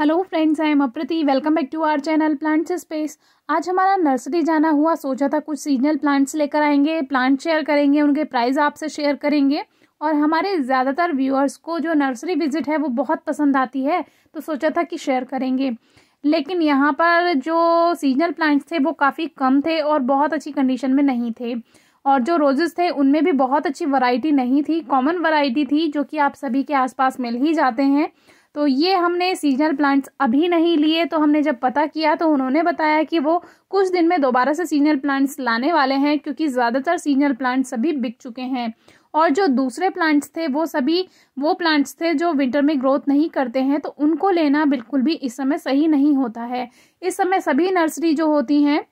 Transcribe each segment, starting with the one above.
hello friends I am Aprati welcome back to our channel plants space आज हमारा nursery जाना हुआ सोचा था कुछ सीजनल प्लांट्स लेकर आएंगे प्लांट शेयर करेंगे उनके प्राइस आपसे शेयर करेंगे और हमारे ज़्यादातर व्यूअर्स को जो नर्सरी विजिट है वो बहुत पसंद आती है तो सोचा था कि शेयर करेंगे लेकिन यहाँ पर जो सीजनल प्लांट्स थे वो काफ़ी कम थे और बहुत अच्छी कंडीशन में नहीं थे और जो रोज़ेस थे उनमें भी बहुत अच्छी वैरायटी नहीं थी कॉमन वैरायटी थी जो कि आप सभी के आसपास मिल ही जाते हैं तो ये हमने सीजनल प्लांट्स अभी नहीं लिए तो हमने जब पता किया तो उन्होंने बताया कि वो कुछ दिन में दोबारा से सीजनल प्लांट्स लाने वाले हैं क्योंकि ज़्यादातर सीजनल प्लांट्स सभी बिक चुके हैं और जो दूसरे प्लांट्स थे वो सभी वो प्लांट्स थे जो विंटर में ग्रोथ नहीं करते हैं तो उनको लेना बिल्कुल भी इस समय सही नहीं होता है इस समय सभी नर्सरी जो होती हैं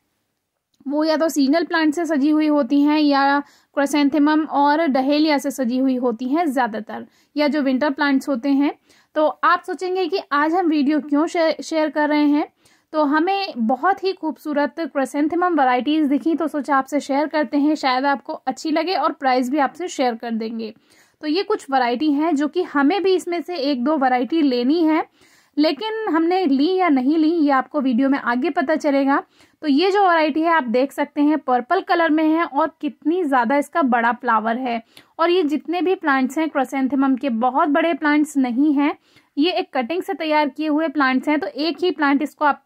वो या तो सीजनल प्लांट से सजी हुई होती हैं या क्रोसेंथेमम और डहेलिया से सजी हुई होती हैं ज़्यादातर या जो विंटर प्लांट्स होते हैं तो आप सोचेंगे कि आज हम वीडियो क्यों शेयर कर रहे हैं तो हमें बहुत ही खूबसूरत क्रसेंथिमम वैरायटीज़ दिखी तो सोचा आपसे शेयर करते हैं शायद आपको अच्छी लगे और प्राइस भी आपसे शेयर कर देंगे तो ये कुछ वैरायटी हैं जो कि हमें भी इसमें से एक दो वैरायटी लेनी है लेकिन हमने ली या नहीं ली ये आपको वीडियो में आगे पता चलेगा तो ये जो वैरायटी है आप देख सकते हैं पर्पल कलर में है और कितनी ज़्यादा इसका बड़ा फ्लावर है और ये जितने भी प्लांट्स हैं क्रोसेंथेमम के बहुत बड़े प्लांट्स नहीं हैं ये एक कटिंग से तैयार किए हुए प्लांट्स हैं तो एक ही प्लांट इसको आप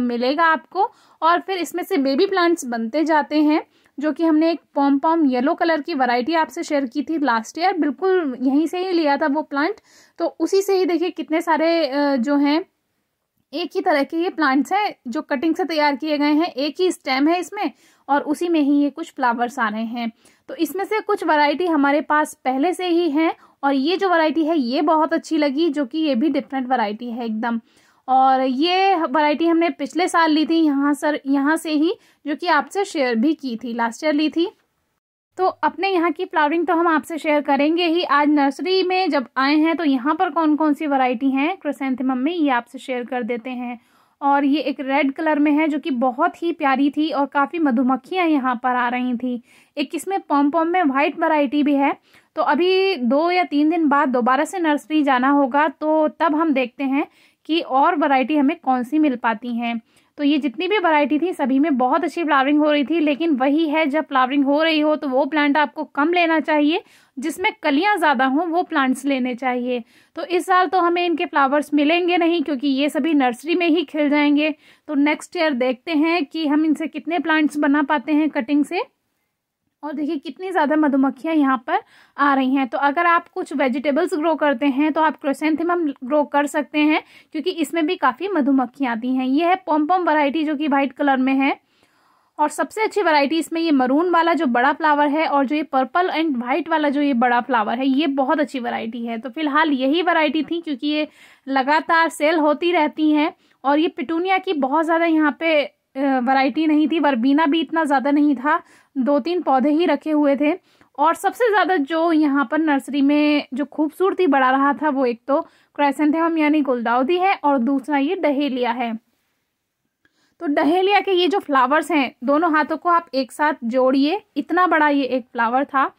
मिलेगा आपको और फिर इसमें से बेबी प्लांट्स बनते जाते हैं जो कि हमने एक पॉम पॉम येलो कलर की वैरायटी आपसे शेयर की थी लास्ट ईयर बिल्कुल यहीं से ही लिया था वो प्लांट तो उसी से ही देखिए कितने सारे जो हैं एक ही तरह के ये प्लांट्स हैं जो कटिंग से तैयार किए गए हैं एक ही स्टेम है इसमें और उसी में ही ये कुछ फ्लावर्स आ रहे हैं तो इसमें से कुछ वैरायटी हमारे पास पहले से ही हैं और ये जो वैरायटी है ये बहुत अच्छी लगी जो कि ये भी डिफरेंट वैरायटी है एकदम और ये वैरायटी हमने पिछले साल ली थी यहाँ सर यहाँ से ही जो कि आपसे शेयर भी की थी लास्ट ईयर ली थी तो अपने यहाँ की फ्लावरिंग तो हम आपसे शेयर करेंगे ही आज नर्सरी में जब आए हैं तो यहाँ पर कौन कौन सी वैरायटी हैं क्रोसेंथमम में ये आपसे शेयर कर देते हैं और ये एक रेड कलर में है जो कि बहुत ही प्यारी थी और काफ़ी मधुमक्खियाँ यहाँ पर आ रही थी एक इसमें पॉम पॉम में वाइट वैरायटी भी है तो अभी दो या तीन दिन बाद दोबारा से नर्सरी जाना होगा तो तब हम देखते हैं कि और वैरायटी हमें कौन सी मिल पाती हैं तो ये जितनी भी वैरायटी थी सभी में बहुत अच्छी फ्लावरिंग हो रही थी लेकिन वही है जब फ्लावरिंग हो रही हो तो वो प्लांट आपको कम लेना चाहिए जिसमें कलियां ज़्यादा हों वो प्लांट्स लेने चाहिए तो इस साल तो हमें इनके फ्लावर्स मिलेंगे नहीं क्योंकि ये सभी नर्सरी में ही खिल जाएंगे तो नेक्स्ट ईयर देखते हैं कि हम इनसे कितने प्लांट्स बना पाते हैं कटिंग से और देखिए कितनी ज़्यादा मधुमक्खियाँ यहाँ पर आ रही हैं तो अगर आप कुछ वेजिटेबल्स ग्रो करते हैं तो आप क्रोसेंथिमम ग्रो कर सकते हैं क्योंकि इसमें भी काफ़ी मधुमक्खियाँ आती हैं ये है पॉम्पम वैरायटी जो कि वाइट कलर में है और सबसे अच्छी वैरायटी इसमें ये मरून वाला जो बड़ा फ्लावर है और जो ये पर्पल एंड वाइट वाला जो ये बड़ा फ्लावर है ये बहुत अच्छी वैरायटी है तो फिलहाल यही वैरायटी थी क्योंकि ये लगातार सेल होती रहती हैं और ये पिटूनिया की बहुत ज़्यादा यहाँ पे वैरायटी नहीं थी वर्बीना भी इतना ज़्यादा नहीं था दो तीन पौधे ही रखे हुए थे और सबसे ज़्यादा जो यहाँ पर नर्सरी में जो खूबसूरती बढ़ा रहा था वो एक तो हम यानी गुलदाउदी है और दूसरा ये डहेलिया है तो डहेलिया के ये जो फ्लावर्स हैं दोनों हाथों को आप एक साथ जोड़िए इतना बड़ा ये एक फ्लावर था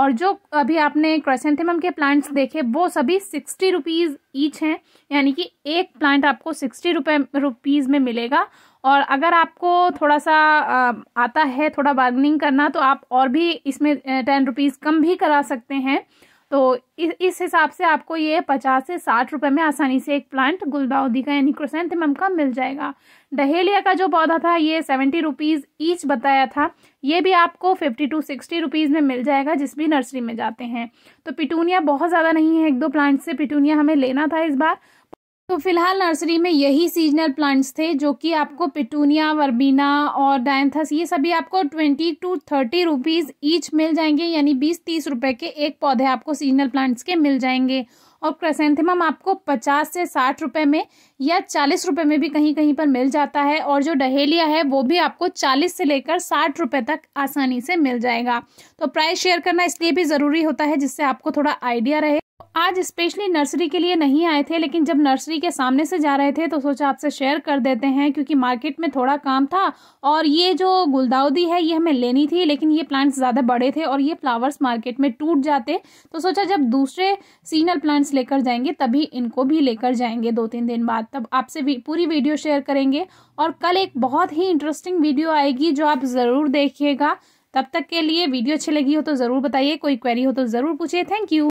और जो अभी आपने क्रसेंथेमम के प्लांट्स देखे वो सभी सिक्सटी रुपीज़ ईच हैं यानी कि एक प्लांट आपको सिक्सटी रुपये रुपीज़ में मिलेगा और अगर आपको थोड़ा सा आता है थोड़ा बार्गनिंग करना तो आप और भी इसमें टेन रुपीज़ कम भी करा सकते हैं तो इस हिसाब से आपको ये पचास से साठ रुपए में आसानी से एक प्लांट गुलदाउदी का यानी क्रोसेंथम का मिल जाएगा डहेलिया का जो पौधा था ये सेवेंटी रुपीज़ ईच बताया था ये भी आपको फिफ्टी टू सिक्सटी रुपीज़ में मिल जाएगा जिस भी नर्सरी में जाते हैं तो पिटूनिया बहुत ज़्यादा नहीं है एक दो प्लांट से पिटूनिया हमें लेना था इस बार तो फिलहाल नर्सरी में यही सीजनल प्लांट्स थे जो कि आपको पिटूनिया वर्बीना और डायंथस ये सभी आपको twenty to thirty rupees each मिल जाएंगे यानी बीस तीस रुपए के एक पौधे आपको सीजनल प्लांट्स के मिल जाएंगे और क्रेसेंथेमम आपको पचास से साठ रुपए में या चालीस रुपये में भी कहीं कहीं पर मिल जाता है और जो डहेलिया है वो भी आपको चालीस से लेकर साठ रुपये तक आसानी से मिल जाएगा तो प्राइस शेयर करना इसलिए भी ज़रूरी होता है जिससे आपको थोड़ा आइडिया रहे आज स्पेशली नर्सरी के लिए नहीं आए थे लेकिन जब नर्सरी के सामने से जा रहे थे तो सोचा आपसे शेयर कर देते हैं क्योंकि मार्केट में थोड़ा काम था और ये जो गुलदाउदी है ये हमें लेनी थी लेकिन ये प्लांट्स ज़्यादा बड़े थे और ये फ्लावर्स मार्केट में टूट जाते तो सोचा जब दूसरे सीजनल प्लांट्स लेकर जाएंगे तभी इनको भी लेकर जाएंगे दो तीन दिन बाद तब आपसे पूरी वीडियो शेयर करेंगे और कल एक बहुत ही इंटरेस्टिंग वीडियो आएगी जो आप ज़रूर देखिएगा तब तक के लिए वीडियो अच्छी लगी हो तो ज़रूर बताइए कोई क्वेरी हो तो ज़रूर पूछिए थैंक यू